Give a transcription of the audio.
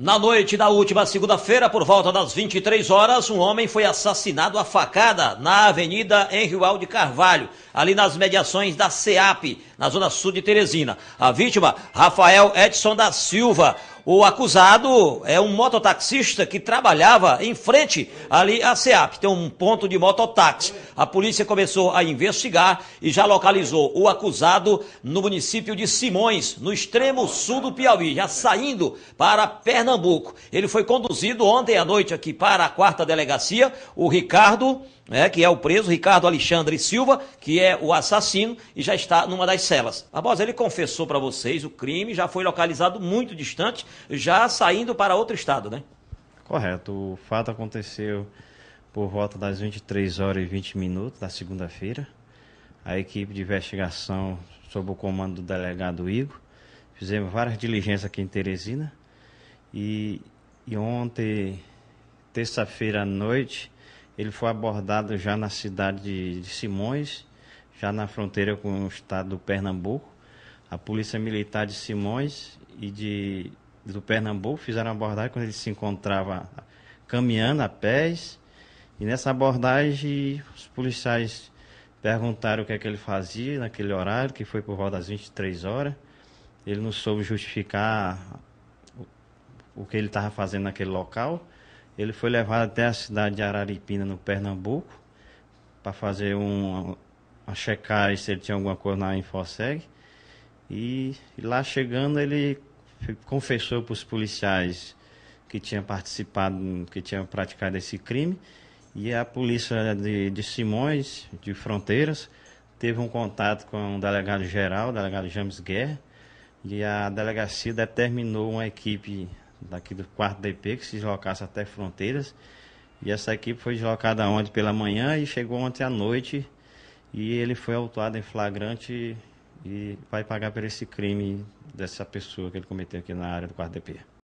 Na noite da última segunda-feira, por volta das 23 horas, um homem foi assassinado a facada na Avenida Henrique de Carvalho, ali nas mediações da CEAP, na zona sul de Teresina. A vítima, Rafael Edson da Silva. O acusado é um mototaxista que trabalhava em frente ali à SEAP, tem um ponto de mototáxi. A polícia começou a investigar e já localizou o acusado no município de Simões, no extremo sul do Piauí, já saindo para Pernambuco. Ele foi conduzido ontem à noite aqui para a quarta delegacia. O Ricardo, né, que é o preso, Ricardo Alexandre Silva, que é o assassino e já está numa das Barcelas. Barbosa, ele confessou para vocês o crime, já foi localizado muito distante, já saindo para outro estado, né? Correto. O fato aconteceu por volta das 23 horas e 20 minutos da segunda-feira. A equipe de investigação, sob o comando do delegado Igor, fizemos várias diligências aqui em Teresina. E, e ontem, terça-feira à noite, ele foi abordado já na cidade de, de Simões já na fronteira com o estado do Pernambuco. A polícia militar de Simões e de do Pernambuco fizeram abordagem quando ele se encontrava caminhando a pés. E nessa abordagem, os policiais perguntaram o que é que ele fazia naquele horário, que foi por volta das 23 horas. Ele não soube justificar o que ele estava fazendo naquele local. Ele foi levado até a cidade de Araripina, no Pernambuco, para fazer um a checar se ele tinha alguma coisa na InfoSeg. E, e lá chegando ele confessou para os policiais que tinha participado, que tinha praticado esse crime. E a polícia de, de Simões, de Fronteiras, teve um contato com o delegado geral, o delegado James Guerra, e a delegacia determinou uma equipe daqui do quarto DP que se deslocasse até Fronteiras. E essa equipe foi deslocada ontem pela manhã e chegou ontem à noite e ele foi autuado em flagrante e vai pagar por esse crime dessa pessoa que ele cometeu aqui na área do 4DP.